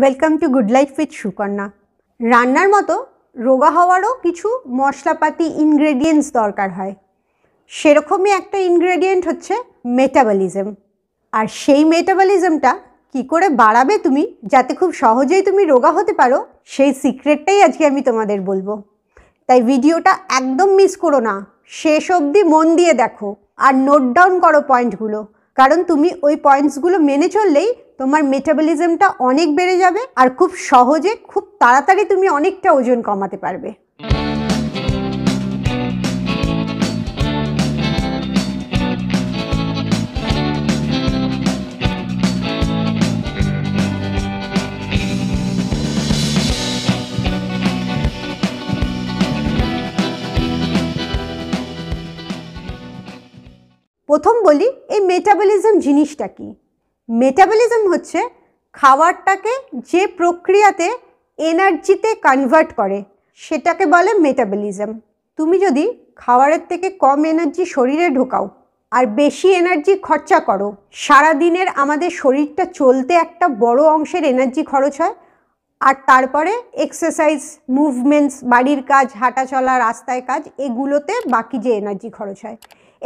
welcome to good life with Sukanya রান্নার মতো রোগা হওয়ারও কিছু মশলাপাতি ইনগ্রেডিয়েন্টস দরকার হয় সেরকমই একটা ইনগ্রেডিয়েন্ট হচ্ছে মেটাবলিজম আর সেই মেটাবলিজমটা কি করে বাড়াবে তুমি যাতে খুব সহজেই তুমি রোগা হতে পারো সেই সিক্রেটটাই আজকে আমি তোমাদের বলবো তাই ভিডিওটা একদম মিস করো না শেষ অবধি মন দিয়ে দেখো আর নোট ডাউন করো পয়েন্টগুলো কারণ তুমি ওই পয়েন্টসগুলো মেনে চললেই তোমার মেটাবলিজমটা অনেক বেড়ে যাবে আর খুব সহজে খুব তাড়াতাড়ি তুমি অনেকটা ওজন কমাতে পারবে প্রথম বলি এই মেটাবলিজম জিনিসটা কী মেটাবলিজম হচ্ছে খাবারটাকে যে প্রক্রিয়াতে এনার্জিতে কনভার্ট করে সেটাকে বলে মেটাবলিজম তুমি যদি খাবারের থেকে কম এনার্জি শরীরে ঢোকাও আর বেশি এনার্জি খরচা করো সারা দিনের আমাদের শরীরটা চলতে একটা বড় অংশের এনার্জি খরচ হয় আর তারপরে এক্সারসাইজ মুভমেন্টস বাড়ির কাজ হাঁটা চলা রাস্তায় কাজ এগুলোতে বাকি যে এনার্জি খরচ হয়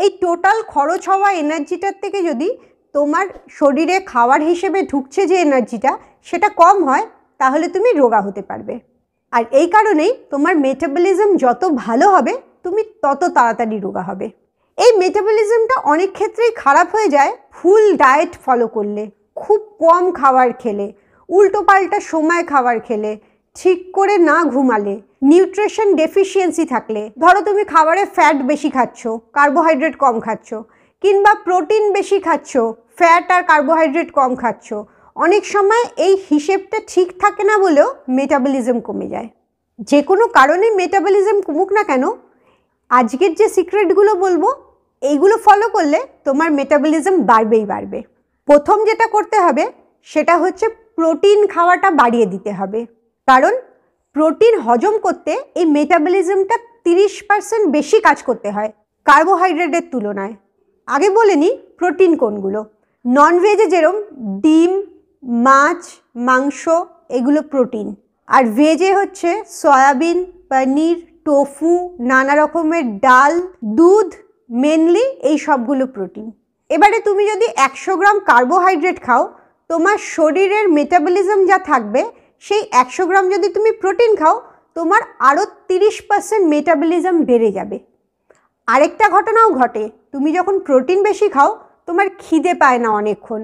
এই টোটাল খরচ হওয়া এনার্জিটার থেকে যদি তোমার শরীরে খাওয়ার হিসেবে ঢুকছে যে এনার্জিটা সেটা কম হয় তাহলে তুমি রোগা হতে পারবে আর এই কারণেই তোমার মেটাবলিজম যত ভালো হবে তুমি তত তাড়াতাড়ি রোগা হবে এই মেটাবলিজমটা অনেক ক্ষেত্রেই খারাপ হয়ে যায় ফুল ডায়েট ফলো করলে খুব কম খাবার খেলে উল্টো পাল্টা সময় খাবার খেলে ঠিক করে না ঘুমালে নিউট্রিশন ডেফিসিয়েন্সি থাকলে ধরো তুমি খাবারে ফ্যাট বেশি খাচ্ছ কার্বোহাইড্রেট কম খাচ্ছ কিংবা প্রোটিন বেশি খাচ্ছ ফ্যাট আর কার্বোহাইড্রেট কম খাচ্ছ অনেক সময় এই হিসেবটা ঠিক থাকে না বলেও মেটাবলিজম কমে যায় যে কোনো কারণে মেটাবলিজম কমুক না কেন আজকের যে সিক্রেটগুলো বলবো এইগুলো ফলো করলে তোমার মেটাবলিজম বাড়বেই বাড়বে প্রথম যেটা করতে হবে সেটা হচ্ছে প্রোটিন খাওয়াটা বাড়িয়ে দিতে হবে কারণ প্রোটিন হজম করতে এই মেটাবলিজমটা তিরিশ পার্সেন্ট বেশি কাজ করতে হয় কার্বোহাইড্রেটের তুলনায় আগে বলে নিই প্রোটিন কোনগুলো ননভেজে যেরম ডিম মাছ মাংস এগুলো প্রোটিন আর ভেজে হচ্ছে সয়াবিন পনির টোফু নানা রকমের ডাল দুধ মেনলি এই সবগুলো প্রোটিন এবারে তুমি যদি একশো গ্রাম কার্বোহাইড্রেট খাও তোমার শরীরের মেটাবলিজম যা থাকবে সেই একশো গ্রাম যদি তুমি প্রোটিন খাও তোমার আরও তিরিশ পার্সেন্ট মেটাবলিজম বেড়ে যাবে আরেকটা ঘটনাও ঘটে তুমি যখন প্রোটিন বেশি খাও তোমার খিদে পায় না অনেকক্ষণ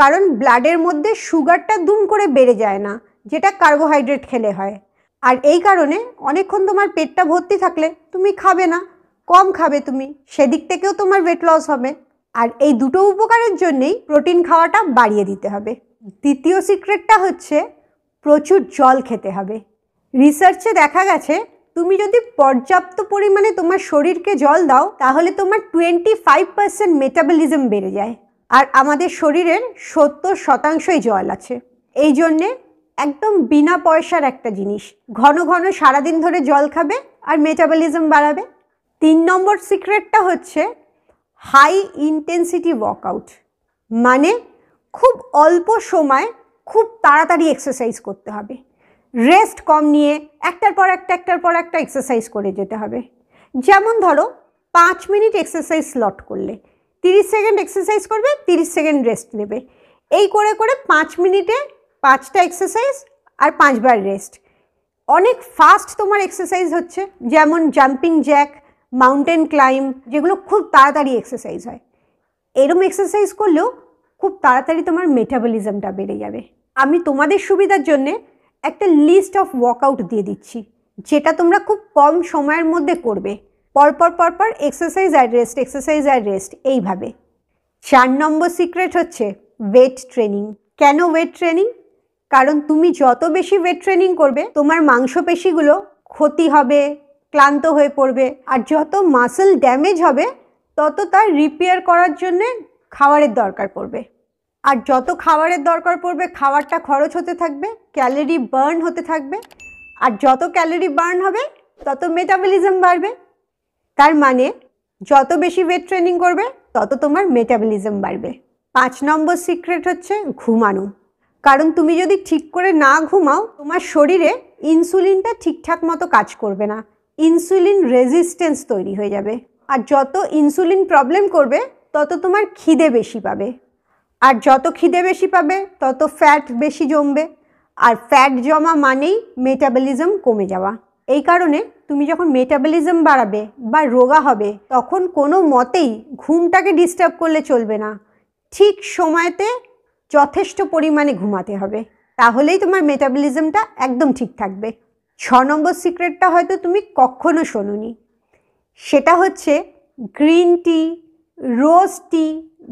কারণ ব্লাডের মধ্যে সুগারটা দুম করে বেড়ে যায় না যেটা কার্বোহাইড্রেট খেলে হয় আর এই কারণে অনেকক্ষণ তোমার পেটটা ভর্তি থাকলে তুমি খাবে না কম খাবে তুমি সেদিক থেকেও তোমার ওয়েট লস হবে আর এই দুটো উপকারের জন্যেই প্রোটিন খাওয়াটা বাড়িয়ে দিতে হবে দ্বিতীয় সিক্রেটটা হচ্ছে প্রচুর জল খেতে হবে রিসার্চে দেখা গেছে তুমি যদি পর্যাপ্ত পরিমাণে তোমার শরীরকে জল দাও তাহলে তোমার টোয়েন্টি ফাইভ পার্সেন্ট মেটাবলিজম বেড়ে যায় আর আমাদের শরীরের সত্তর শতাংশই জল আছে এই জন্যে একদম বিনা পয়সার একটা জিনিস ঘন ঘন সারাদিন ধরে জল খাবে আর মেটাবলিজম বাড়াবে তিন নম্বর সিক্রেটটা হচ্ছে হাই ইন্টেন্সিটি ওয়ার্কআউট মানে খুব অল্প সময় খুব তাড়াতাড়ি এক্সারসাইজ করতে হবে রেস্ট কম নিয়ে একটার পর একটা একটার পর একটা এক্সারসাইজ করে যেতে হবে যেমন ধরো পাঁচ মিনিট এক্সারসাইজ স্লট করলে তিরিশ সেকেন্ড এক্সারসাইজ করবে তিরিশ সেকেন্ড রেস্ট নেবে এই করে করে পাঁচ মিনিটে পাঁচটা এক্সারসাইজ আর পাঁচবার রেস্ট অনেক ফাস্ট তোমার এক্সারসাইজ হচ্ছে যেমন জাম্পিং জ্যাক মাউন্টেন ক্লাইম্ব যেগুলো খুব তাড়াতাড়ি এক্সারসাইজ হয় এরম এক্সারসাইজ করলেও খুব তাড়াতাড়ি তোমার মেটাবলিজমটা বেড়ে যাবে আমি তোমাদের সুবিধার জন্যে একটা লিস্ট অফ ওয়ার্কআউট দিয়ে দিচ্ছি যেটা তোমরা খুব কম সময়ের মধ্যে করবে পরপর পরপর এক্সারসাইজ আর রেস্ট এক্সারসাইজ আর রেস্ট এইভাবে চার নম্বর সিক্রেট হচ্ছে ওয়েট ট্রেনিং কেন ওয়েট ট্রেনিং কারণ তুমি যত বেশি ওয়েট ট্রেনিং করবে তোমার মাংসপেশিগুলো ক্ষতি হবে ক্লান্ত হয়ে পড়বে আর যত মাসেল ড্যামেজ হবে তত তার রিপেয়ার করার জন্যে খাবারের দরকার পড়বে আর যত খাবারের দরকার পড়বে খাবারটা খরচ হতে থাকবে ক্যালোরি বার্ন হতে থাকবে আর যত ক্যালোরি বার্ন হবে তত মেটাবলিজম বাড়বে তার মানে যত বেশি ওয়েট ট্রেনিং করবে তত তোমার মেটাবলিজম বাড়বে পাঁচ নম্বর সিক্রেট হচ্ছে ঘুমানো কারণ তুমি যদি ঠিক করে না ঘুমাও তোমার শরীরে ইনসুলিনটা ঠিকঠাক মতো কাজ করবে না ইনসুলিন রেজিস্ট্যান্স তৈরি হয়ে যাবে আর যত ইনসুলিন প্রবলেম করবে তত তোমার খিদে বেশি পাবে আর যত খিদে বেশি পাবে তত ফ্যাট বেশি জমবে আর ফ্যাট জমা মানেই মেটাবলিজম কমে যাওয়া এই কারণে তুমি যখন মেটাবলিজম বাড়াবে বা রোগা হবে তখন কোনো মতেই ঘুমটাকে ডিস্টার্ব করলে চলবে না ঠিক সময়তে যথেষ্ট পরিমাণে ঘুমাতে হবে তাহলেই তোমার মেটাবলিজমটা একদম ঠিক থাকবে ছ নম্বর সিক্রেটটা হয়তো তুমি কখনো শোনোনি সেটা হচ্ছে গ্রিন টি রোজ টি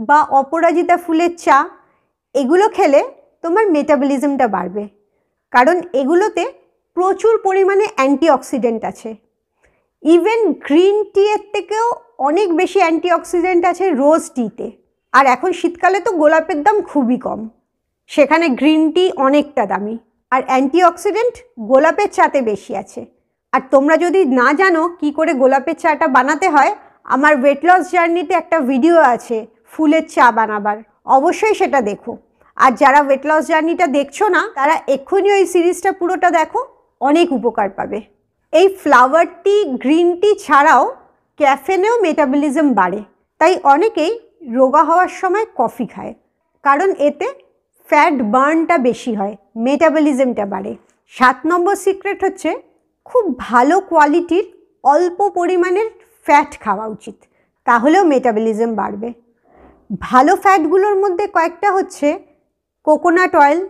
বা অপরাজিতা ফুলের চা এগুলো খেলে তোমার মেটাবলিজমটা বাড়বে কারণ এগুলোতে প্রচুর পরিমাণে অ্যান্টিঅক্সিডেন্ট আছে ইভেন গ্রিন টি এর থেকেও অনেক বেশি অ্যান্টিঅক্সিডেন্ট আছে রোজ টিতে আর এখন শীতকালে তো গোলাপের দাম খুবই কম সেখানে গ্রিন টি অনেকটা দামি আর অ্যান্টিঅক্সিডেন্ট গোলাপের চাতে বেশি আছে আর তোমরা যদি না জানো কি করে গোলাপের চাটা বানাতে হয় আমার ওয়েট লস জার্নিতে একটা ভিডিও আছে ফুলের চা বানাবার অবশ্যই সেটা দেখো আর যারা ওয়েট লস জার্নিটা দেখছো না তারা এক্ষুনি ওই সিরিজটা পুরোটা দেখো অনেক উপকার পাবে এই ফ্লাওয়ার টি গ্রিন টি ছাড়াও ক্যাফেনেও মেটাবলিজম বাড়ে তাই অনেকেই রোগা হওয়ার সময় কফি খায় কারণ এতে ফ্যাট বার্নটা বেশি হয় মেটাবলিজমটা বাড়ে সাত নম্বর সিক্রেট হচ্ছে খুব ভালো কোয়ালিটির অল্প পরিমাণের ফ্যাট খাওয়া উচিত তাহলেও মেটাবলিজম বাড়বে ভালো ফ্যাটগুলোর মধ্যে কয়েকটা হচ্ছে কোকোনাট অয়েল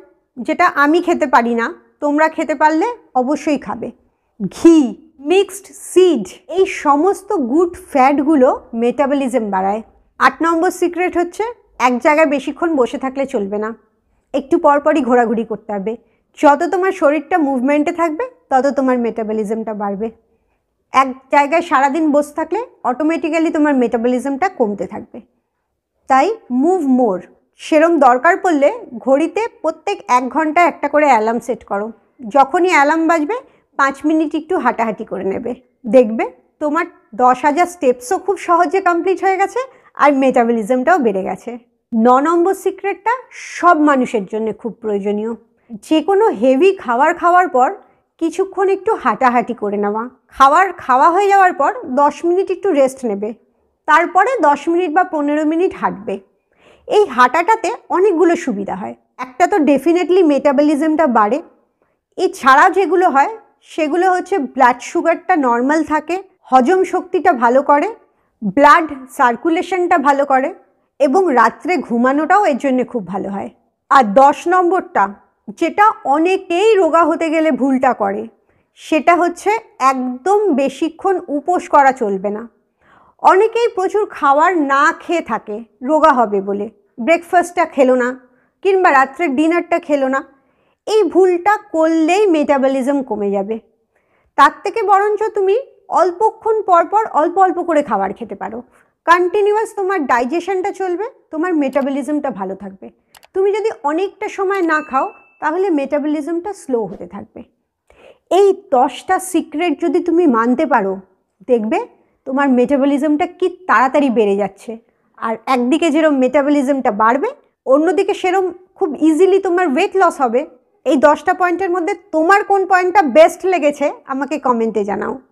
যেটা আমি খেতে পারি না তোমরা খেতে পারলে অবশ্যই খাবে ঘি মিক্সড সিড এই সমস্ত গুড ফ্যাটগুলো মেটাবলিজম বাড়ায় আট নম্বর সিক্রেট হচ্ছে এক জায়গায় বেশিক্ষণ বসে থাকলে চলবে না একটু পরপরই ঘোরাঘুরি করতে হবে যত তোমার শরীরটা মুভমেন্টে থাকবে তত তোমার মেটাবলিজমটা বাড়বে এক জায়গায় সারাদিন বসে থাকলে অটোমেটিক্যালি তোমার মেটাবলিজমটা কমতে থাকবে তাই মুভ মোর সেরম দরকার পড়লে ঘড়িতে প্রত্যেক এক ঘন্টা একটা করে অ্যালার্ম সেট করো যখনই অ্যালার্ম বাজবে পাঁচ মিনিট একটু হাঁটাহাঁটি করে নেবে দেখবে তোমার দশ হাজার স্টেপসও খুব সহজে কমপ্লিট হয়ে গেছে আর মেটাবলিজমটাও বেড়ে গেছে ন নম্বর সিক্রেটটা সব মানুষের জন্য খুব প্রয়োজনীয় যে কোনো হেভি খাবার খাওয়ার পর কিছুক্ষণ একটু হাঁটাহাঁটি করে নেওয়া খাবার খাওয়া হয়ে যাওয়ার পর দশ মিনিট একটু রেস্ট নেবে তারপরে দশ মিনিট বা পনেরো মিনিট হাঁটবে এই হাঁটাটাতে অনেকগুলো সুবিধা হয় একটা তো ডেফিনেটলি মেটাবলিজমটা বাড়ে এছাড়া যেগুলো হয় সেগুলো হচ্ছে ব্লাড সুগারটা নর্মাল থাকে হজম শক্তিটা ভালো করে ব্লাড সার্কুলেশনটা ভালো করে এবং রাত্রে ঘুমানোটাও এর জন্য খুব ভালো হয় আর দশ নম্বরটা যেটা অনেকেই রোগা হতে গেলে ভুলটা করে সেটা হচ্ছে একদম বেশিক্ষণ উপোস করা চলবে না অনেকেই প্রচুর খাওয়ার না খেয়ে থাকে রোগা হবে বলে ব্রেকফাস্টটা খেলো না কিংবা রাত্রে ডিনারটা খেলো না এই ভুলটা করলেই মেটাবলিজম কমে যাবে তার থেকে বরঞ্চ তুমি অল্পক্ষণ পরপর অল্প অল্প করে খাবার খেতে পারো কন্টিনিউয়াস তোমার ডাইজেশনটা চলবে তোমার মেটাবলিজমটা ভালো থাকবে তুমি যদি অনেকটা সময় না খাও তাহলে মেটাবলিজমটা স্লো হতে থাকবে এই দশটা সিক্রেট যদি তুমি মানতে পারো দেখবে তোমার মেটাবলিজমটা কি তাড়াতাড়ি বেড়ে যাচ্ছে আর একদিকে যেরম মেটাবলিজমটা বাড়বে অন্যদিকে সেরম খুব ইজিলি তোমার ওয়েট লস হবে এই দশটা পয়েন্টের মধ্যে তোমার কোন পয়েন্টটা বেস্ট লেগেছে আমাকে কমেন্টে জানাও